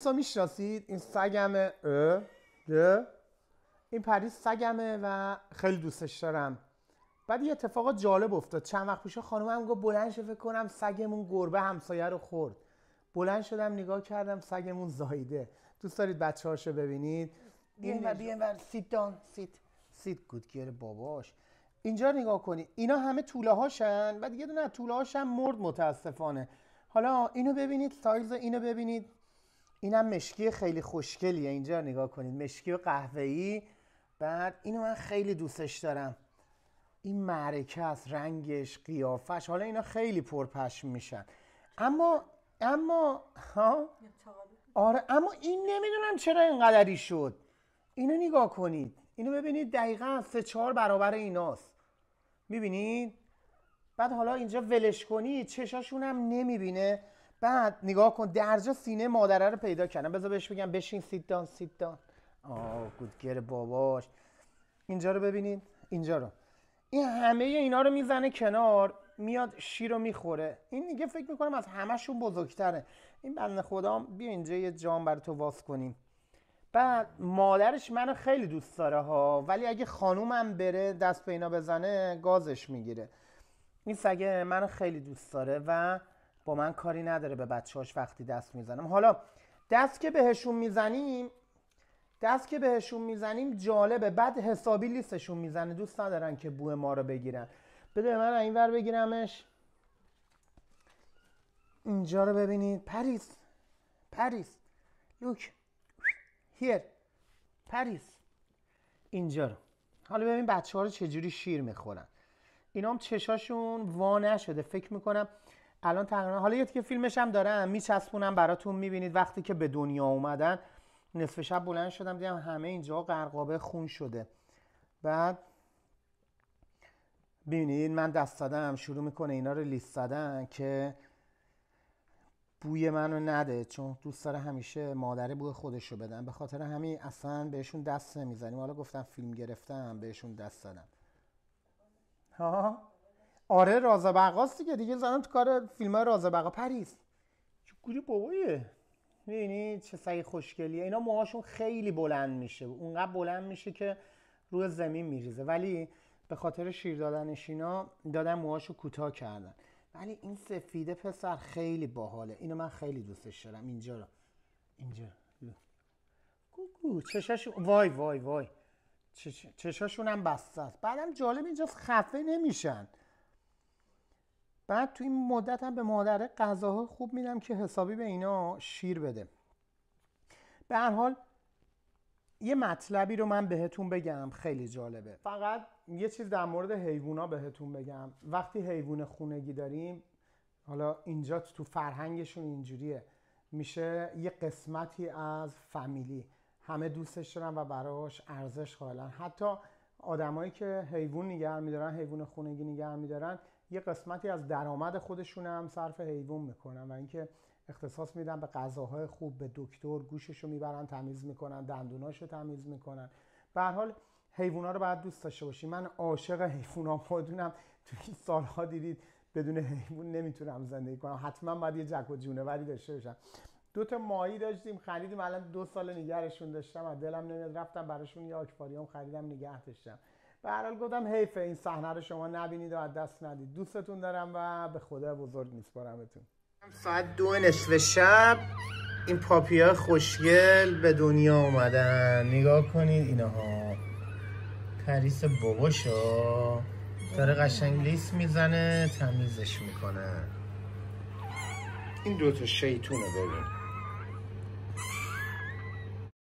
پریسا میشناسید این سگمه اه این پریس سگمه و خیلی دوستش دارم بعد یه اتفاق جالب افتاد چند وقت پیش خانومم گفت بلند شو فکر کنم سگمون گربه همسایه رو خورد بلند شدم نگاه کردم سگمون زاییده دوست دارید بچه هاشو ببینید بیاین و بیاین سیت دان سیت سیت گودگیر باباش اینجا نگاه کنید اینا همه توله هاشن بعد یه دونه مرد متاسفانه حالا اینو ببینید سایز اینو ببینید اینم مشکی خیلی خوشگلیه اینجا نگاه کنید مشکی و قهوه‌ای بعد اینو من خیلی دوستش دارم این معرکه است رنگش قیافش حالا اینا خیلی پرپشم میشن اما اما ها آره اما این نمیدونم چرا اینقدری شد اینو نگاه کنید اینو ببینید دقیقا سه چهار برابر ایناست میبینید بعد حالا اینجا ولش کنید چشاشون هم نمیبینه بعد نگاه کن درجا سینه مادره رو پیدا کردم بذار بهش بگم بشین سیت دان سیت دان آه گودگر باباش اینجا رو ببینید اینجا رو این همه اینا رو میزنه کنار میاد شیر رو میخوره این دیگه فکر میکنم از همهشون بزرگتره این بنده خدا بیا اینجا یه جام بر تو واس کنیم بعد مادرش منو خیلی دوست داره ها ولی اگه خانومم بره دست به اینا بزنه گازش میگیره این سگه منو خیلی دوست داره و با من کاری نداره به بچه‌هاش وقتی دست میزنم حالا دست که بهشون میزنیم دست که بهشون میزنیم جالبه بعد حسابی لیستشون میزنه دوست ندارن که بوه ما رو بگیرن بده من این بگیرمش اینجا رو ببینید پریس پریس لوک هیر پریس اینجا رو حالا ببین بچه ها رو چجوری شیر میخورن اینا هم چشاشون وا نشده فکر میکنم الان تقریبا حالا یه که فیلمش هم دارم میچسبونم براتون میبینید وقتی که به دنیا اومدن نصف شب بلند شدم دیدم همه اینجا قرقابه خون شده بعد ببینید من دست دادم شروع میکنه اینا رو لیست زدن که بوی منو نده چون دوست داره همیشه مادره بوی خودشو بدن به خاطر همین اصلا بهشون دست نمیزنیم حالا گفتم فیلم گرفتم بهشون دست زدم ها آره راز بقاست دیگه دیگه زنم تو کار فیلم های راز بقا پریس گوری بابایه میبینی چه سگ خوشگلیه اینا موهاشون خیلی بلند میشه اونقدر بلند میشه که روی زمین میریزه ولی به خاطر شیر دادنش اینا دادن موهاشو کوتاه کردن ولی این سفیده پسر خیلی باحاله اینو من خیلی دوستش دارم اینجا رو اینجا چشاشون وای وای وای چشاشون هم بسته است بعدم جالب اینجاست خفه نمیشن بعد تو این مدت هم به مادره غذاها خوب میدم که حسابی به اینا شیر بده به هر حال یه مطلبی رو من بهتون بگم خیلی جالبه فقط یه چیز در مورد حیوونا بهتون بگم وقتی حیوان خونگی داریم حالا اینجا تو فرهنگشون اینجوریه میشه یه قسمتی از فامیلی همه دوستش دارن و براش ارزش قائلن حتی آدمایی که حیوان نگه میدارن حیوان خونگی نگه میدارن یه قسمتی از درآمد خودشون هم صرف حیوان میکنن و اینکه اختصاص میدن به غذاهای خوب به دکتر گوششو میبرن تمیز میکنن دندوناشو تمیز میکنن به هر حال حیوونا رو باید دوست داشته باشی من عاشق حیوونا خودونم تو این سالها دیدید بدون حیوان نمیتونم زندگی کنم حتما باید یه جک و جونوری داشته باشم دو تا ماهی داشتیم خریدیم الان دو سال نگرشون داشتم و دلم نمیاد رفتم براشون یه آکواریوم خریدم نگه داشتم به هر حال گفتم حیف این صحنه رو شما نبینید و از دست ندید دوستتون دارم و به خدا بزرگ میسپارمتون ساعت دو نصف شب این پاپیا خوشگل به دنیا اومدن نگاه کنید اینها تریس باباشو داره قشنگ لیست میزنه تمیزش میکنه این دوتا شیطونه ببین